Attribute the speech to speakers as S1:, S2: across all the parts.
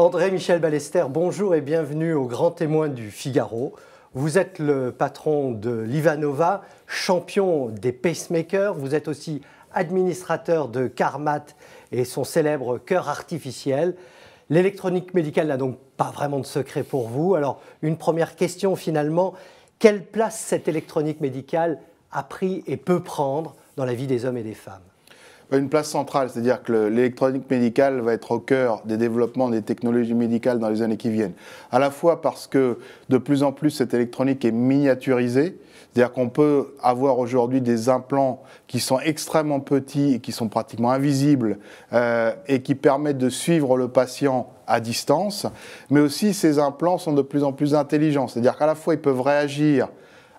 S1: André-Michel Ballester, bonjour et bienvenue au Grand Témoin du Figaro. Vous êtes le patron de l'Ivanova, champion des pacemakers. Vous êtes aussi administrateur de Carmat et son célèbre cœur artificiel. L'électronique médicale n'a donc pas vraiment de secret pour vous. Alors, une première question finalement, quelle place cette électronique médicale a pris et peut prendre dans la vie des hommes et des femmes
S2: une place centrale, c'est-à-dire que l'électronique médicale va être au cœur des développements des technologies médicales dans les années qui viennent. À la fois parce que de plus en plus cette électronique est miniaturisée, c'est-à-dire qu'on peut avoir aujourd'hui des implants qui sont extrêmement petits et qui sont pratiquement invisibles euh, et qui permettent de suivre le patient à distance, mais aussi ces implants sont de plus en plus intelligents, c'est-à-dire qu'à la fois ils peuvent réagir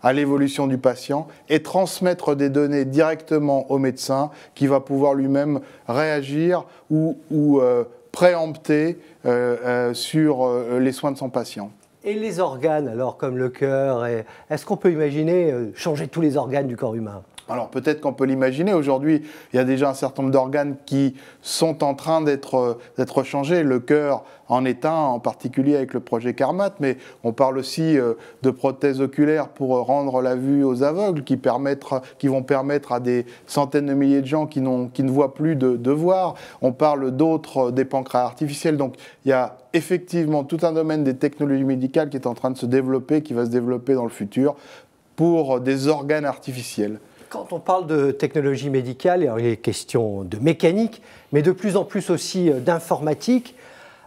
S2: à l'évolution du patient et transmettre des données directement au médecin qui va pouvoir lui-même réagir ou, euh, préempter euh, euh, sur les soins de son patient.
S1: Et les organes, alors comme le cœur, est-ce qu'on peut imaginer changer tous les organes du corps humain
S2: alors peut-être qu'on peut, l'imaginer, aujourd'hui il y a déjà un certain nombre d'organes qui sont en train d'être euh, changés, le cœur en est un, en particulier avec le projet Carmat, mais on parle aussi euh, de prothèses oculaires pour rendre la vue aux aveugles, qui, vont permettre à des centaines de milliers de gens qui, ne voient plus de, de voir. On parle d'autres, euh, des pancréas artificiels, donc il y a effectivement tout un domaine des technologies médicales qui est en train de se développer, qui va se développer dans le futur pour des organes artificiels.
S1: Quand on parle de technologie médicale, y a est question de mécanique, mais de plus en plus aussi euh, d'informatique.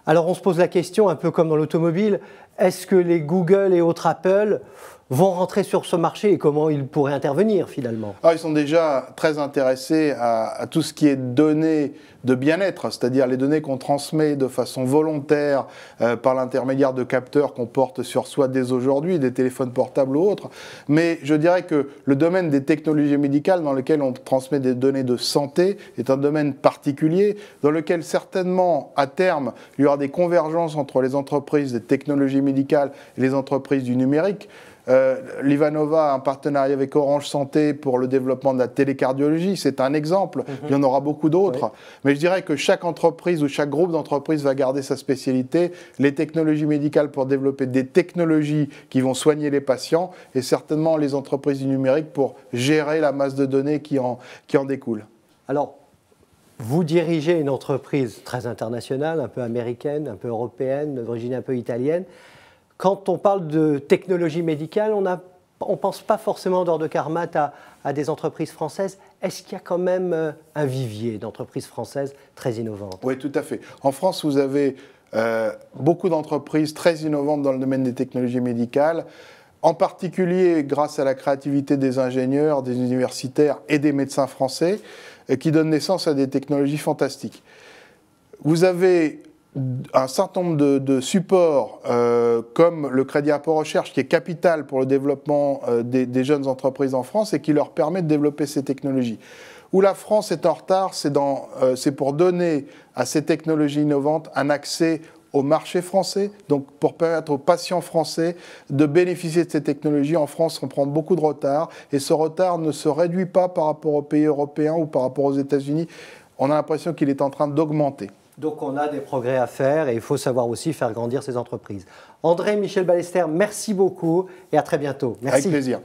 S1: Alors on se pose la question, un peu comme dans l'automobile, est-ce que les Google et autres Apple vont rentrer sur ce marché et comment ils pourraient intervenir finalement
S2: ah, Ils sont déjà très intéressés à, tout ce qui est données de bien-être, c'est-à-dire les données qu'on transmet de façon volontaire euh, par l'intermédiaire de capteurs qu'on porte sur soi dès aujourd'hui, des téléphones portables ou autres. Mais je dirais que le domaine des technologies médicales dans lequel on transmet des données de santé est un domaine particulier dans lequel certainement à terme il y aura des convergences entre les entreprises des technologies médicales et les entreprises du numérique. Euh, Livanova a un partenariat avec Orange Santé pour le développement de la télécardiologie. C'est un exemple. Mhm. Il y en aura beaucoup d'autres. Mais je dirais que chaque entreprise ou chaque groupe d'entreprises va garder sa spécialité. Les technologies médicales pour développer des technologies qui vont soigner les patients et certainement les entreprises du numérique pour gérer la masse de données qui en, qui en découle. Alors,
S1: vous dirigez une entreprise très internationale, un peu américaine, un peu européenne, d'origine un peu italienne. Quand on parle de technologie médicale, on ne on pense pas forcément d'ordre de Carmat à, des entreprises françaises. Est-ce qu'il y a quand même euh, un vivier d'entreprises françaises très innovantes Oui, tout à fait. En France, vous avez euh, beaucoup d'entreprises très innovantes dans le domaine
S2: des technologies médicales, en particulier grâce à la créativité des ingénieurs, des universitaires et des médecins français, euh, qui donnent naissance à des technologies fantastiques. Vous avez un certain nombre de, supports euh, comme le crédit Apport recherche qui est capital pour le développement euh, des, jeunes entreprises en France et qui leur permet de développer ces technologies. Où la France est en retard, euh, c'est pour donner à ces technologies innovantes un accès au marché français, donc pour permettre aux patients français de bénéficier de ces technologies. En France, on prend beaucoup de retard et ce retard ne se réduit pas par rapport aux pays européens ou par rapport aux États-Unis. On a l'impression qu'il est en train d'augmenter.
S1: Donc on a des progrès à faire et il faut savoir aussi faire grandir ces entreprises. André, Michel Ballester, merci beaucoup et à très bientôt. Merci. Avec plaisir.